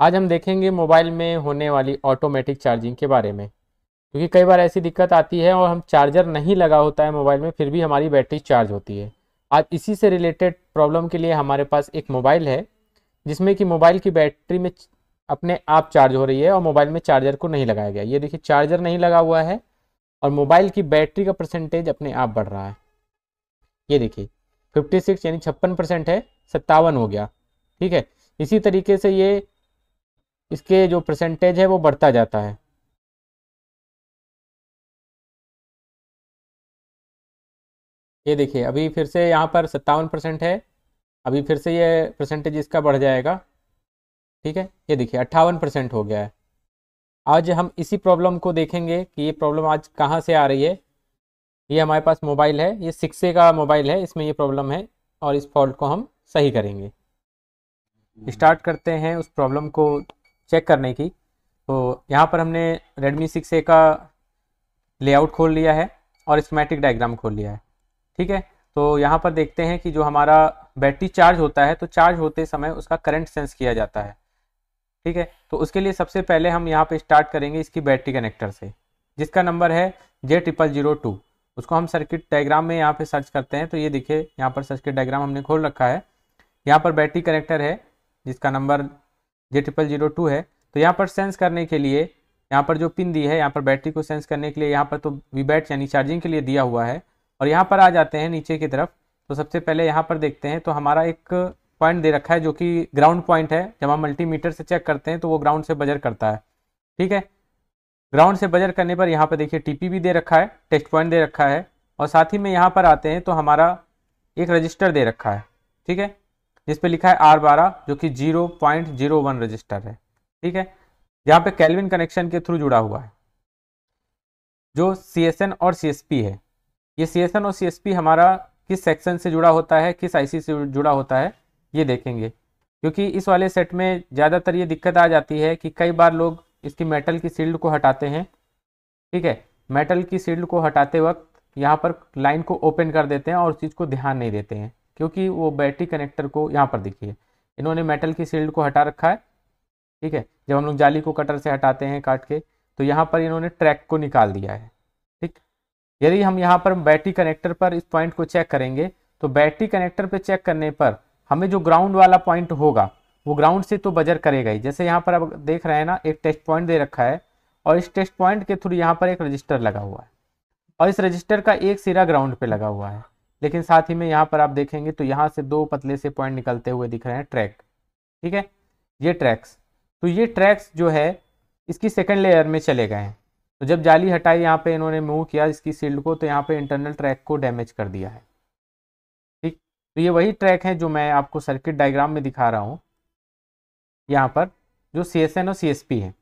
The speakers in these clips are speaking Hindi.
आज हम देखेंगे मोबाइल में होने वाली ऑटोमेटिक चार्जिंग के बारे में क्योंकि कई बार ऐसी दिक्कत आती है और हम चार्जर नहीं लगा होता है मोबाइल में फिर भी हमारी बैटरी चार्ज होती है आज इसी से रिलेटेड प्रॉब्लम के लिए हमारे पास एक मोबाइल है जिसमें कि मोबाइल की बैटरी में अपने आप चार्ज हो रही है और मोबाइल में चार्जर को नहीं लगाया गया ये देखिए चार्जर नहीं लगा हुआ है और मोबाइल की बैटरी का परसेंटेज अपने आप बढ़ रहा है ये देखिए 56 यानी छप्पन परसेंट है सत्तावन हो गया ठीक है इसी तरीके से ये इसके जो परसेंटेज है वो बढ़ता जाता है ये देखिए अभी फिर से यहाँ पर सत्तावन परसेंट है अभी फिर से ये परसेंटेज इसका बढ़ जाएगा ठीक है ये देखिए अट्ठावन परसेंट हो गया है आज हम इसी प्रॉब्लम को देखेंगे कि ये प्रॉब्लम आज कहाँ से आ रही है ये हमारे पास मोबाइल है ये सिक्से का मोबाइल है इसमें ये प्रॉब्लम है और इस फॉल्ट को हम सही करेंगे स्टार्ट करते हैं उस प्रॉब्लम को चेक करने की तो यहाँ पर हमने Redmi 6A का लेआउट खोल लिया है और स्कमेटिक डायग्राम खोल लिया है ठीक है तो यहाँ पर देखते हैं कि जो हमारा बैटरी चार्ज होता है तो चार्ज होते समय उसका करंट सेंस किया जाता है ठीक है तो उसके लिए सबसे पहले हम यहाँ पे स्टार्ट करेंगे इसकी बैटरी कनेक्टर से जिसका नंबर है जे ट्रिपल जीरो टू उसको हम सर्किट डायग्राम में यहाँ पे सर्च करते हैं तो ये देखिए यहाँ पर सर्किट डायग्राम हमने खोल रखा है यहाँ पर बैटरी कनेक्टर है जिसका number J triple zero two है तो यहाँ पर सेंस करने के लिए यहाँ पर जो पिन दी है यहाँ पर बैटरी को सेंस करने के लिए यहाँ पर तो वी बैट यानी चार्जिंग के लिए दिया हुआ है और यहाँ पर आ जाते हैं नीचे की तरफ तो सबसे पहले यहाँ पर देखते हैं तो हमारा एक पॉइंट दे रखा है जो कि ग्राउंड पॉइंट है जब हम मल्टीमीटर से चेक करते हैं तो वो ग्राउंड से बजर करता है ठीक है ग्राउंड से बजर करने पर यहाँ पर देखिए टीपी भी दे रखा है टेस्ट पॉइंट दे रखा है और साथ ही में यहाँ पर आते हैं तो हमारा एक रजिस्टर दे रखा है ठीक है जिस पे लिखा है आर बारह जो कि zero point zero one resistor है ठीक है यहाँ पे कैलविन कनेक्शन के थ्रू जुड़ा हुआ है जो सी एस एन और सी एस पी है ये सी एस एन और सी एस पी हमारा किस सेक्शन से जुड़ा होता है किस आईसी से जुड़ा होता है ये देखेंगे क्योंकि इस वाले सेट में ज़्यादातर ये दिक्कत आ जाती है कि कई बार लोग इसकी मेटल की सील्ड को हटाते हैं ठीक है मेटल की सील्ड को हटाते वक्त यहाँ पर लाइन को ओपन कर देते हैं और उस चीज़ को ध्यान नहीं देते हैं क्योंकि वो बैटरी कनेक्टर को यहाँ पर देखिए इन्होंने मेटल की सील्ड को हटा रखा है ठीक है जब हम लोग जाली को कटर से हटाते हैं काट के तो यहाँ पर इन्होंने ट्रैक को निकाल दिया है ठीक यदि हम यहाँ पर बैटरी कनेक्टर पर इस पॉइंट को चेक करेंगे तो बैटरी कनेक्टर पर चेक करने पर हमें जो ग्राउंड वाला पॉइंट होगा वो ग्राउंड से तो बजर करेगा ही जैसे यहाँ पर आप देख रहे हैं ना एक टेस्ट पॉइंट दे रखा है और इस टेस्ट पॉइंट के थ्रू यहाँ पर एक रजिस्टर लगा हुआ है और इस रजिस्टर का एक सिरा ग्राउंड पे लगा हुआ है लेकिन साथ ही में यहाँ पर आप देखेंगे तो यहाँ से दो पतले से पॉइंट निकलते हुए दिख रहे हैं ट्रैक ठीक है ये ट्रैक्स तो ये ट्रैक्स जो है इसकी सेकेंड लेयर में चले गए हैं तो जब जाली हटाई यहाँ पे इन्होंने मूव किया इसकी सील्ड को तो यहाँ पे इंटरनल ट्रैक को डैमेज कर दिया है ठीक तो ये वही ट्रैक है जो मैं आपको सर्किट डायग्राम में दिखा रहा हूँ यहाँ पर जो सी एस एन और सी एस पी है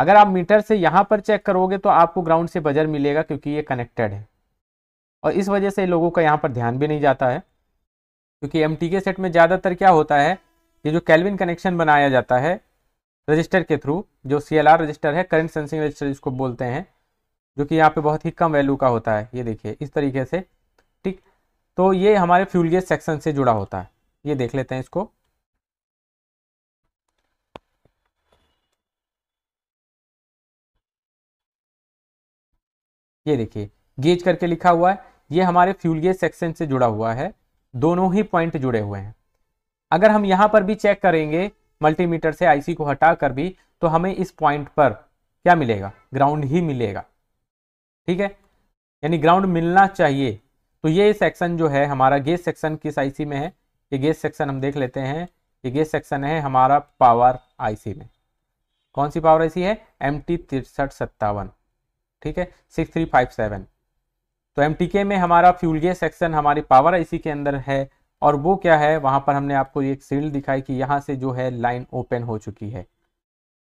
अगर आप मीटर से यहाँ पर चेक करोगे तो आपको ग्राउंड से बजर मिलेगा क्योंकि ये कनेक्टेड है और इस वजह से लोगों का यहाँ पर ध्यान भी नहीं जाता है क्योंकि एम के सेट में ज़्यादातर क्या होता है ये जो कैलविन कनेक्शन बनाया जाता है रजिस्टर के थ्रू जो सी रजिस्टर है करंट सेंसिंग रजिस्टर जिसको बोलते हैं जो कि यहाँ पे बहुत ही कम वैल्यू का होता है ये देखिए इस तरीके से ठीक तो ये हमारे फ्यूल गेज सेक्शन से जुड़ा होता है ये देख लेते हैं इसको ये देखिए गेज करके लिखा हुआ है ये हमारे फ्यूल गेज सेक्शन से जुड़ा हुआ है दोनों ही पॉइंट जुड़े हुए हैं अगर हम यहाँ पर भी चेक करेंगे मल्टीमीटर से आईसी को हटा कर भी तो हमें इस पॉइंट पर क्या मिलेगा ग्राउंड ही मिलेगा ठीक है यानी ग्राउंड मिलना चाहिए तो ये सेक्शन जो है हमारा गेज सेक्शन किस आईसी में है ये गेज सेक्शन हम देख लेते हैं ये गेज सेक्शन है हमारा पावर आईसी में कौन सी पावर आईसी है एम टी तिरसठ सत्तावन ठीक है सिक्स थ्री फाइव सेवन तो एम में हमारा फ्यूल गेस सेक्शन हमारी पावर आईसी के अंदर है और वो क्या है वहां पर हमने आपको एक सील दिखाई कि यहाँ से जो है लाइन ओपन हो चुकी है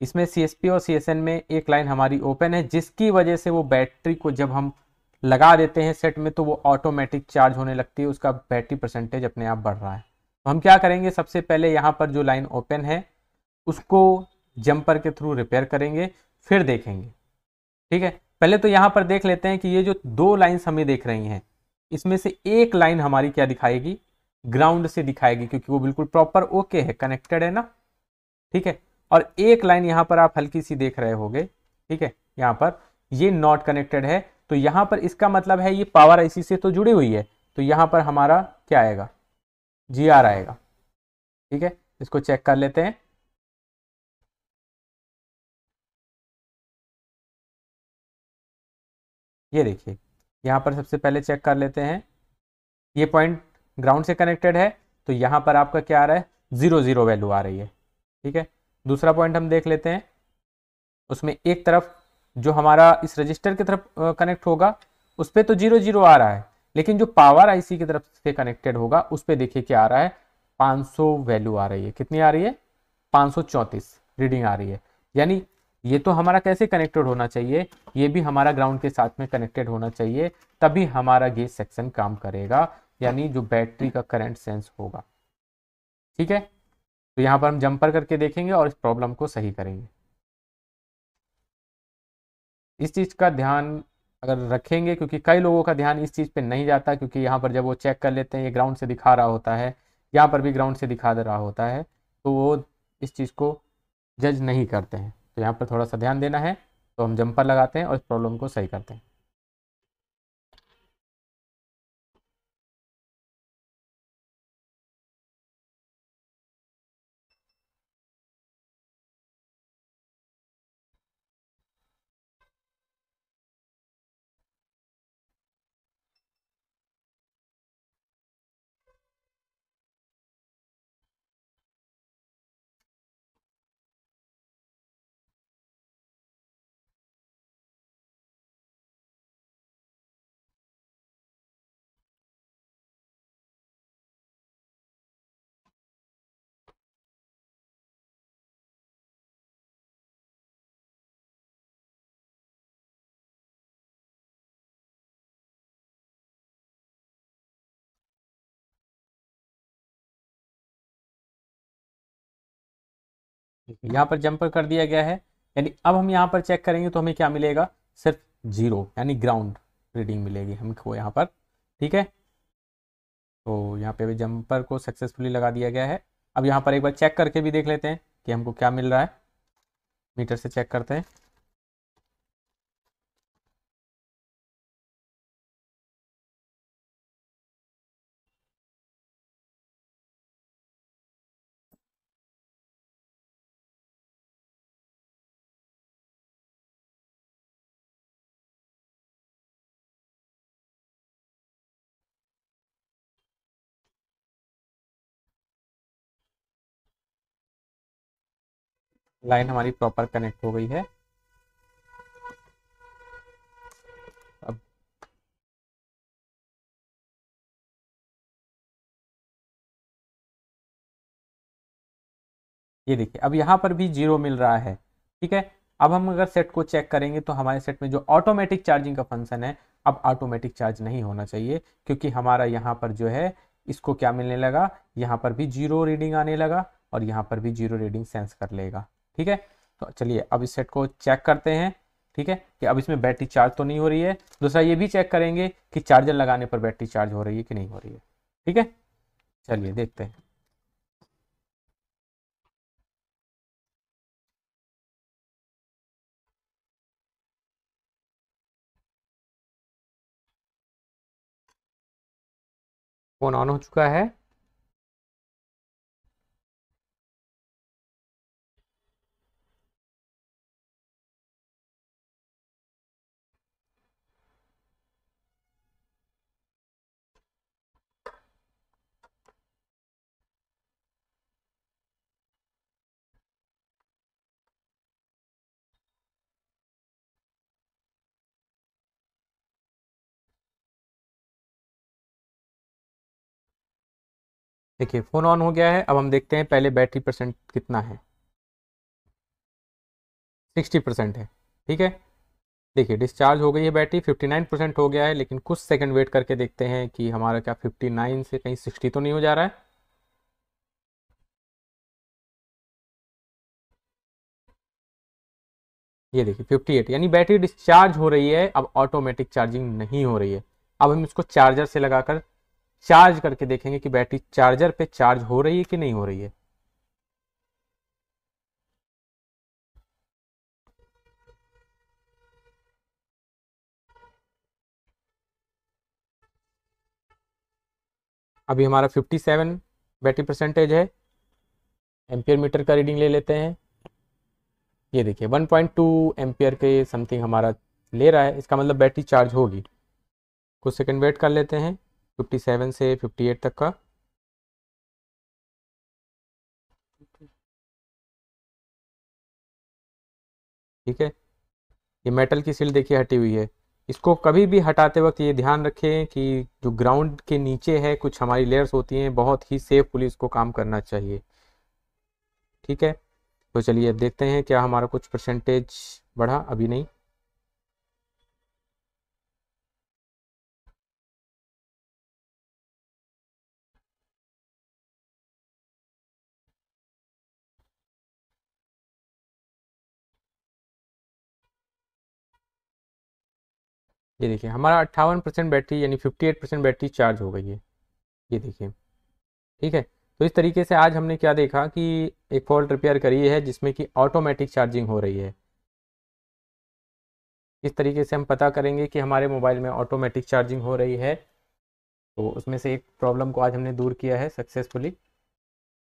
इसमें सी और सी में एक लाइन हमारी ओपन है जिसकी वजह से वो बैटरी को जब हम लगा देते हैं सेट में तो वो ऑटोमेटिक चार्ज होने लगती है उसका बैटरी परसेंटेज अपने आप बढ़ रहा है तो हम क्या करेंगे सबसे पहले यहाँ पर जो लाइन ओपन है उसको जम्पर के थ्रू रिपेयर करेंगे फिर देखेंगे ठीक है पहले तो यहां पर देख लेते हैं कि ये जो दो लाइन्स हमें देख रही हैं इसमें से एक लाइन हमारी क्या दिखाएगी ग्राउंड से दिखाएगी क्योंकि वो बिल्कुल प्रॉपर ओके है कनेक्टेड है ना ठीक है और एक लाइन यहाँ पर आप हल्की सी देख रहे होगे ठीक है यहाँ पर ये नॉट कनेक्टेड है तो यहां पर इसका मतलब है ये पावर आईसी से तो जुड़ी हुई है तो यहां पर हमारा क्या आएगा जी आर आएगा ठीक है इसको चेक कर लेते हैं ये देखिए यहाँ पर सबसे पहले चेक कर लेते हैं ये पॉइंट ग्राउंड से कनेक्टेड है तो यहाँ पर आपका क्या आ रहा है ज़ीरो ज़ीरो वैल्यू आ रही है ठीक है दूसरा पॉइंट हम देख लेते हैं उसमें एक तरफ जो हमारा इस रजिस्टर की तरफ कनेक्ट होगा उस पर तो जीरो जीरो आ रहा है लेकिन जो पावर आईसी की तरफ से कनेक्टेड होगा उस पर देखिए क्या आ रहा है 500 वैल्यू आ रही है कितनी आ रही है 534 रीडिंग आ रही है यानी ये तो हमारा कैसे कनेक्टेड होना चाहिए ये भी हमारा ग्राउंड के साथ में कनेक्टेड होना चाहिए तभी हमारा गेज सेक्शन काम करेगा यानी जो बैटरी का करंट सेंस होगा ठीक है तो यहाँ पर हम जंपर करके देखेंगे और इस प्रॉब्लम को सही करेंगे इस चीज़ का ध्यान अगर रखेंगे क्योंकि कई लोगों का ध्यान इस चीज़ पे नहीं जाता क्योंकि यहाँ पर जब वो चेक कर लेते हैं ये ग्राउंड से दिखा रहा होता है यहाँ पर भी ग्राउंड से दिखा रहा होता है तो वो इस चीज़ को जज नहीं करते हैं तो यहाँ पर थोड़ा सा ध्यान देना है तो हम जंपर लगाते हैं और इस प्रॉब्लम को सही करते हैं यहाँ पर जंपर कर दिया गया है यानी अब हम यहाँ पर चेक करेंगे तो हमें क्या मिलेगा सिर्फ जीरो यानी ग्राउंड रीडिंग मिलेगी हमको यहाँ पर ठीक है तो यहाँ पे भी जंपर को सक्सेसफुली लगा दिया गया है अब यहाँ पर एक बार चेक करके भी देख लेते हैं कि हमको क्या मिल रहा है मीटर से चेक करते हैं लाइन हमारी प्रॉपर कनेक्ट हो गई है अब ये देखिए अब यहाँ पर भी जीरो मिल रहा है ठीक है अब हम अगर सेट को चेक करेंगे तो हमारे सेट में जो ऑटोमेटिक चार्जिंग का फंक्शन है अब ऑटोमेटिक चार्ज नहीं होना चाहिए क्योंकि हमारा यहां पर जो है इसको क्या मिलने लगा यहां पर भी जीरो रीडिंग आने लगा और यहां पर भी जीरो रीडिंग सेंस कर लेगा ठीक है तो चलिए अब इस सेट को चेक करते हैं ठीक है कि अब इसमें बैटरी चार्ज तो नहीं हो रही है दूसरा ये भी चेक करेंगे कि चार्जर लगाने पर बैटरी चार्ज हो रही है कि नहीं हो रही है ठीक है चलिए देखते हैं फोन ऑन हो चुका है देखिए फ़ोन ऑन हो गया है अब हम देखते हैं पहले बैटरी परसेंट कितना है सिक्सटी परसेंट है ठीक है देखिए डिस्चार्ज हो गई है बैटरी फिफ्टी नाइन परसेंट हो गया है लेकिन कुछ सेकंड वेट करके देखते हैं कि हमारा क्या फिफ्टी नाइन से कहीं सिक्सटी तो नहीं हो जा रहा है ये देखिए फिफ्टी एट यानी बैटरी डिस्चार्ज हो रही है अब ऑटोमेटिक चार्जिंग नहीं हो रही है अब हम इसको चार्जर से लगाकर चार्ज करके देखेंगे कि बैटरी चार्जर पे चार्ज हो रही है कि नहीं हो रही है अभी हमारा 57 बैटरी परसेंटेज है एम्पियर मीटर का रीडिंग ले लेते हैं ये देखिए 1.2 पॉइंट के समथिंग हमारा ले रहा है इसका मतलब बैटरी चार्ज होगी कुछ सेकंड वेट कर लेते हैं 57 से 58 तक का ठीक है ये मेटल की सील देखिए हटी हुई है इसको कभी भी हटाते वक्त ये ध्यान रखें कि जो ग्राउंड के नीचे है कुछ हमारी लेयर्स होती हैं बहुत ही सेफ पुलिस को काम करना चाहिए ठीक है तो चलिए अब देखते हैं क्या हमारा कुछ परसेंटेज बढ़ा अभी नहीं ये देखिए हमारा अट्ठावन परसेंट बैटरी यानी fifty eight percent battery charge हो गई है ये देखिए ठीक है तो इस तरीके से आज हमने क्या देखा कि एक फॉल्ट रिपेयर करी है जिसमें कि ऑटोमेटिक चार्जिंग हो रही है इस तरीके से हम पता करेंगे कि हमारे मोबाइल में ऑटोमेटिक चार्जिंग हो रही है तो उसमें से एक प्रॉब्लम को आज हमने दूर किया है सक्सेसफुली